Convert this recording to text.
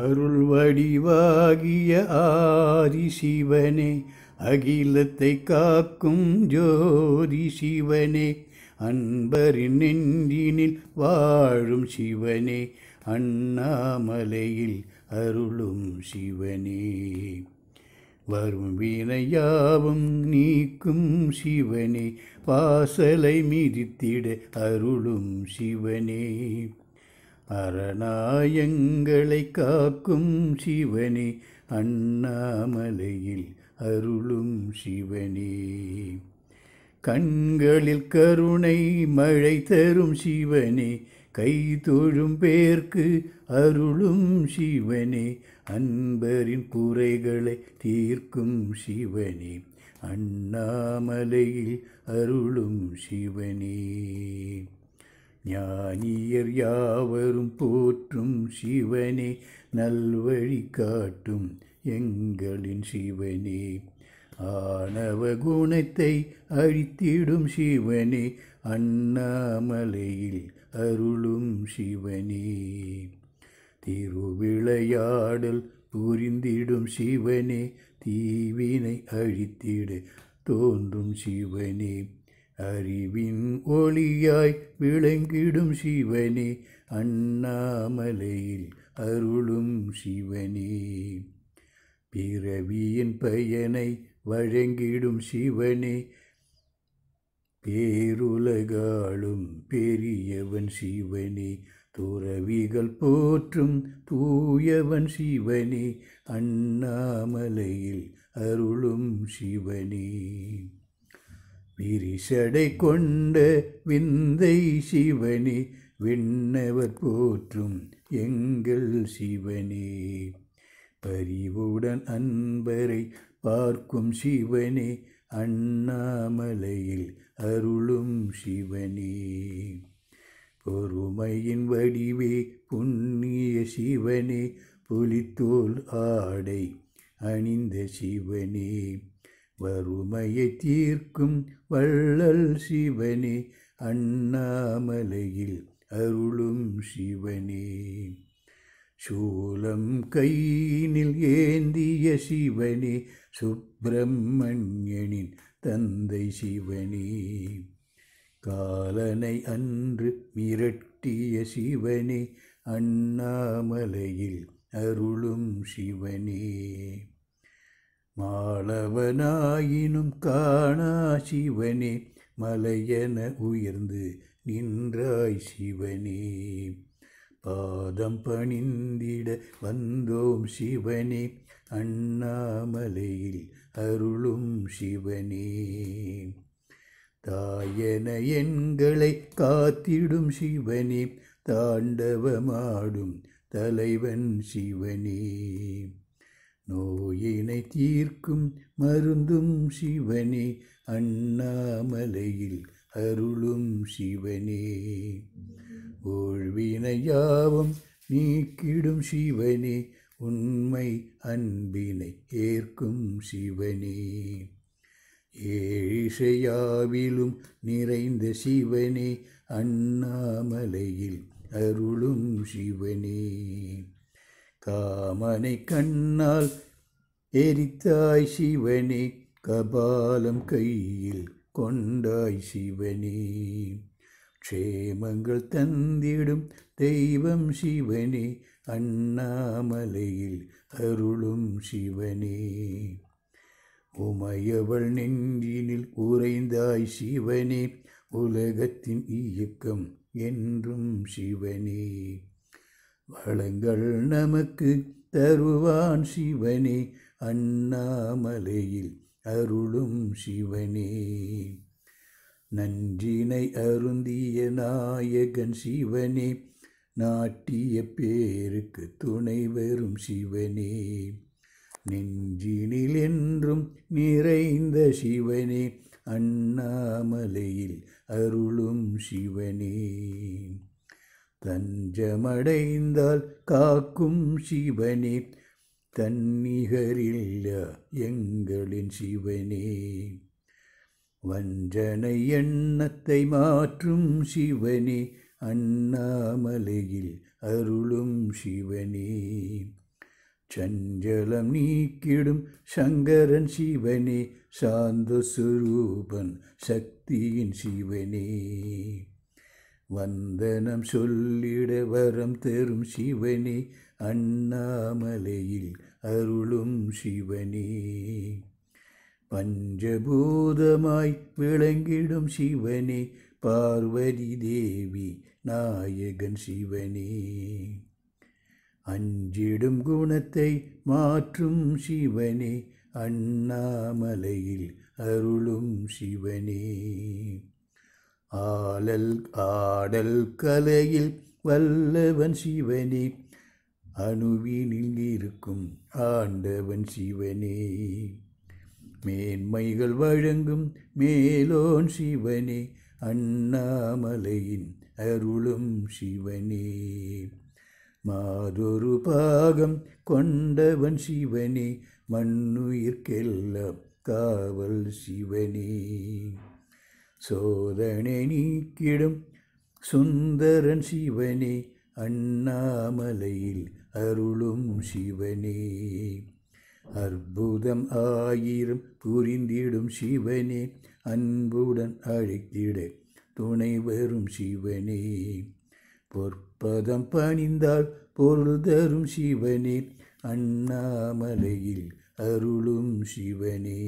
அருள் வடிவாகிய ஆதி சிவனே அகிலத்தை காக்கும் ஜோதி சிவனே அன்பரின் நெஞ்சினில் வாழும் சிவனே அண்ணாமலையில் அருளும் சிவனே வரும் வீணையாவும் நீக்கும் சிவனே வாசலை மிதித்திட அருளும் சிவனே அரணாயங்களை காக்கும் சிவனே அண்ணாமலையில் அருளும் சிவனே கண்களில் கருணை மழை தரும் சிவனே கை தொழும் பேர்க்கு அருளும் சிவனே அன்பரின் குறைகளை தீர்க்கும் சிவனே அண்ணாமலையில் அருளும் சிவனே ஞானியர் யாவரும் போற்றும் சிவனே நல்வழி காட்டும் எங்களின் சிவனே ஆணவ குணத்தை அழித்திடும் சிவனே அண்ணாமலையில் அருளும் சிவனே திருவிளையாடல் புரிந்திடும் சிவனே தீவினை அழித்திட தோன்றும் சிவனே அறிவின் ஒளியாய் விளங்கிடும் சிவனே அண்ணாமலையில் அருளும் சிவனே பிறவியின் பயனை வழங்கிடும் சிவனே பேருலகாலும் பெரியவன் சிவனே துறவிகள் போற்றும் தூயவன் சிவனே அண்ணாமலையில் அருளும் சிவனே விரிசடை கொண்ட விந்தை சிவனி விண்ணவர் போற்றும் எங்கள் சிவனே பரிவுடன் அன்பரை பார்க்கும் சிவனே அண்ணாமலையில் அருளும் சிவனே பொறுமையின் வடிவே புண்ணிய சிவனே புலித்தோல் ஆடை அணிந்த சிவனே வறுமையை தீர்க்கும் வள்ளல் சிவனே அண்ணாமலையில் அருளும் சிவனே சூலம் கையினில் ஏந்திய சிவனே சுப்பிரமணியனின் தந்தை சிவனே காலனை அன்று மிரட்டிய சிவனே அண்ணாமலையில் அருளும் சிவனே மாளவனாயினும் காணா சிவனே மலையென உயர்ந்து நின்றாய் சிவனே பாதம் பணிந்திட வந்தோம் சிவனே அண்ணாமலையில் அருளும் சிவனே தாயன எண்களை காத்திடும் சிவனே தாண்டவமாடும் தலைவன் சிவனே நோயினை தீர்க்கும் மருந்தும் சிவனே அண்ணாமலையில் அருளும் சிவனே ஓழ்வினையாவும் நீக்கிடும் சிவனே உண்மை அன்பினை ஏற்கும் சிவனே ஏழிசையாவிலும் நிறைந்த சிவனே அண்ணாமலையில் அருளும் சிவனே காமனை கண்ணால் எரித்தாய் சிவனே கபாலம் கையில் கொண்டாய் சிவனே ക്ഷേമങ്ങൾ തന്നിടും ദൈവം ശിവനെ അണ്ണാമലയിൽ അരുളും ശിവനെ ഉമയവൾ നെഞ്ചിനിൽ ഉറൈന്തായ് ശിവനെ ഉലകത്തിൻ ഇയക്കം എന്നും ശിവനേ வளங்கள் நமக்கு தருவான் சிவனே அண்ணாமலையில் அருளும் சிவனே நஞ்சினை அருந்திய நாயகன் சிவனே நாட்டிய பேருக்கு துணை வரும் சிவனே நெஞ்சினில் என்றும் நிறைந்த சிவனே அண்ணாமலையில் அருளும் சிவனே தஞ்சமடைந்தால் காக்கும் சிவனே தன்னிகரில்ல எங்களின் சிவனே வஞ்சனை எண்ணத்தை மாற்றும் சிவனே அண்ணாமலையில் அருளும் சிவனே சஞ்சலம் நீக்கிடும் சங்கரன் சிவனே சாந்த சுரூபன் சக்தியின் சிவனே வந்தனம் சொல்லிட வரம் தரும் சிவனே அண்ணாமலையில் அருளும் சிவனே பஞ்சபூதமாய் விளங்கிடும் சிவனே பார்வதி தேவி நாயகன் சிவனே அஞ்சிடும் குணத்தை மாற்றும் சிவனே அண்ணாமலையில் அருளும் சிவனே ஆலல் ஆடல் கலையில் வல்லவன் சிவனே அணுவினில் இருக்கும் ஆண்டவன் சிவனே மேன்மைகள் வழங்கும் மேலோன் சிவனே அண்ணாமலையின் அருளும் சிவனே மாதொரு பாகம் கொண்டவன் சிவனே மண்ணுயிர்க்கெல்லாம் காவல் சிவனே சோதனை நீக்கிடும் சுந்தரன் சிவனே அண்ணாமலையில் அருளும் சிவனே அற்புதம் ஆயிரம் புரிந்திடும் சிவனே அன்புடன் அழைத்திட துணை வரும் சிவனே பொற்பதம் பணிந்தால் பொருள் தரும் சிவனே அண்ணாமலையில் அருளும் சிவனே